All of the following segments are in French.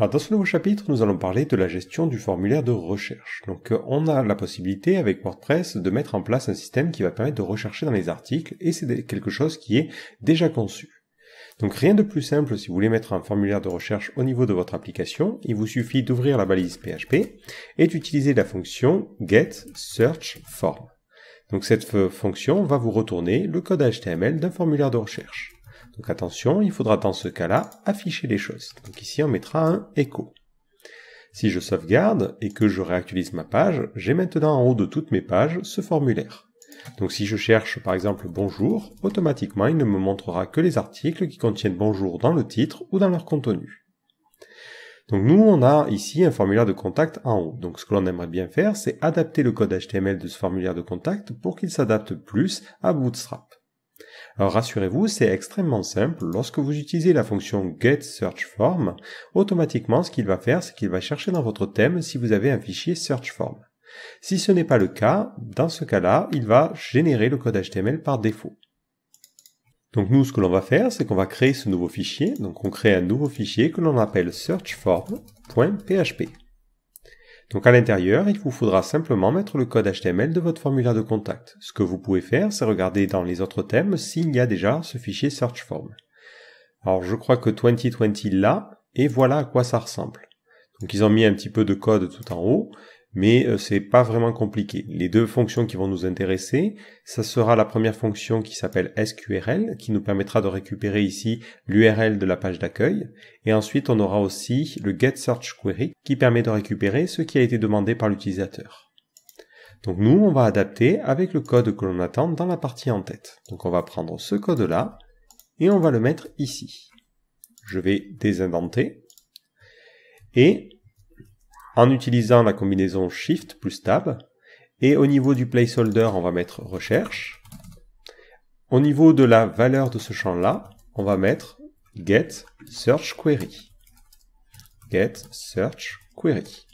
Alors dans ce nouveau chapitre, nous allons parler de la gestion du formulaire de recherche. Donc euh, on a la possibilité avec WordPress de mettre en place un système qui va permettre de rechercher dans les articles et c'est quelque chose qui est déjà conçu. Donc rien de plus simple si vous voulez mettre un formulaire de recherche au niveau de votre application, il vous suffit d'ouvrir la balise PHP et d'utiliser la fonction GetSearchForm. Donc cette fonction va vous retourner le code HTML d'un formulaire de recherche. Donc attention, il faudra dans ce cas-là afficher les choses. Donc ici, on mettra un écho. Si je sauvegarde et que je réactualise ma page, j'ai maintenant en haut de toutes mes pages ce formulaire. Donc si je cherche par exemple bonjour, automatiquement il ne me montrera que les articles qui contiennent bonjour dans le titre ou dans leur contenu. Donc nous, on a ici un formulaire de contact en haut. Donc ce que l'on aimerait bien faire, c'est adapter le code HTML de ce formulaire de contact pour qu'il s'adapte plus à Bootstrap. Alors rassurez-vous, c'est extrêmement simple. Lorsque vous utilisez la fonction getSearchForm, automatiquement ce qu'il va faire, c'est qu'il va chercher dans votre thème si vous avez un fichier searchForm. Si ce n'est pas le cas, dans ce cas-là, il va générer le code HTML par défaut. Donc nous, ce que l'on va faire, c'est qu'on va créer ce nouveau fichier. Donc on crée un nouveau fichier que l'on appelle searchForm.php. Donc à l'intérieur, il vous faudra simplement mettre le code HTML de votre formulaire de contact. Ce que vous pouvez faire, c'est regarder dans les autres thèmes s'il y a déjà ce fichier search form. Alors je crois que 2020 là, et voilà à quoi ça ressemble. Donc ils ont mis un petit peu de code tout en haut, mais ce euh, c'est pas vraiment compliqué. Les deux fonctions qui vont nous intéresser, ça sera la première fonction qui s'appelle SQRL, qui nous permettra de récupérer ici l'URL de la page d'accueil, et ensuite on aura aussi le GetSearchQuery, qui permet de récupérer ce qui a été demandé par l'utilisateur. Donc nous, on va adapter avec le code que l'on attend dans la partie en tête. Donc on va prendre ce code-là et on va le mettre ici. Je vais désinventer Et en utilisant la combinaison Shift plus Tab. Et au niveau du placeholder, on va mettre recherche. Au niveau de la valeur de ce champ-là, on va mettre get search query. Get search query.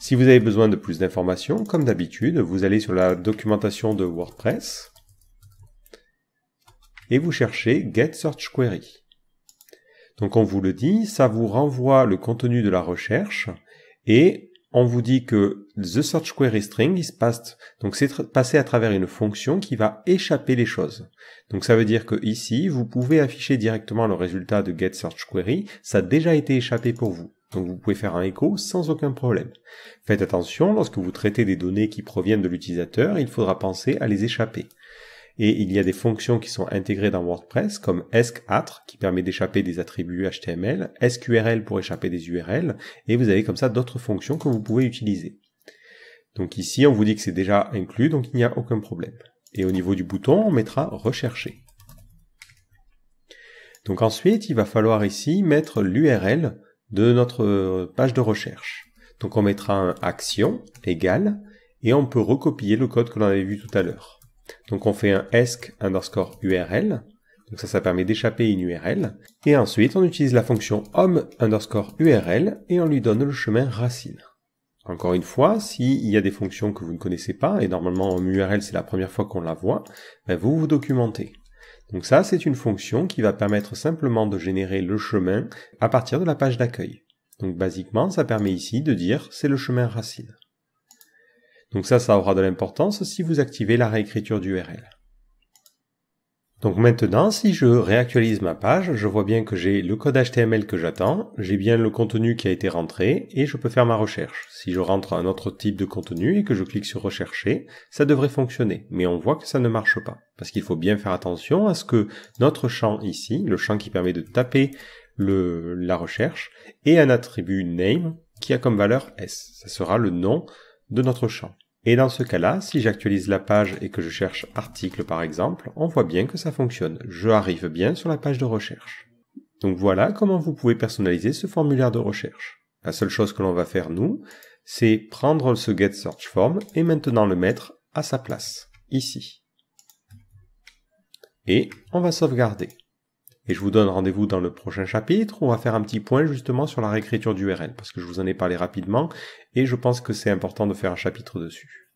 Si vous avez besoin de plus d'informations, comme d'habitude, vous allez sur la documentation de WordPress et vous cherchez Get Search Query. Donc on vous le dit, ça vous renvoie le contenu de la recherche et on vous dit que the search query string, il donc c'est passé à travers une fonction qui va échapper les choses. Donc ça veut dire que ici, vous pouvez afficher directement le résultat de get search query, ça a déjà été échappé pour vous. Donc vous pouvez faire un écho sans aucun problème. Faites attention, lorsque vous traitez des données qui proviennent de l'utilisateur, il faudra penser à les échapper et il y a des fonctions qui sont intégrées dans WordPress comme escAtre qui permet d'échapper des attributs HTML, ESCURL pour échapper des URL et vous avez comme ça d'autres fonctions que vous pouvez utiliser. Donc ici, on vous dit que c'est déjà inclus, donc il n'y a aucun problème. Et au niveau du bouton, on mettra rechercher. Donc ensuite, il va falloir ici mettre l'URL de notre page de recherche. Donc on mettra un action Égal », et on peut recopier le code que l'on avait vu tout à l'heure. Donc on fait un ESC underscore URL. Donc ça, ça permet d'échapper une URL. Et ensuite, on utilise la fonction home underscore URL et on lui donne le chemin racine. Encore une fois, s'il y a des fonctions que vous ne connaissez pas, et normalement HOME URL c'est la première fois qu'on la voit, ben, vous vous documentez. Donc ça, c'est une fonction qui va permettre simplement de générer le chemin à partir de la page d'accueil. Donc basiquement, ça permet ici de dire c'est le chemin racine. Donc ça, ça aura de l'importance si vous activez la réécriture d'URL. Donc maintenant, si je réactualise ma page, je vois bien que j'ai le code HTML que j'attends, j'ai bien le contenu qui a été rentré, et je peux faire ma recherche. Si je rentre un autre type de contenu et que je clique sur rechercher, ça devrait fonctionner, mais on voit que ça ne marche pas. Parce qu'il faut bien faire attention à ce que notre champ ici, le champ qui permet de taper le, la recherche, ait un attribut name qui a comme valeur S. Ça sera le nom de notre champ. Et dans ce cas-là, si j'actualise la page et que je cherche article par exemple, on voit bien que ça fonctionne. Je arrive bien sur la page de recherche. Donc voilà comment vous pouvez personnaliser ce formulaire de recherche. La seule chose que l'on va faire nous, c'est prendre ce get search form et maintenant le mettre à sa place, ici. Et on va sauvegarder. Et je vous donne rendez-vous dans le prochain chapitre où on va faire un petit point justement sur la réécriture du RN parce que je vous en ai parlé rapidement, et je pense que c'est important de faire un chapitre dessus.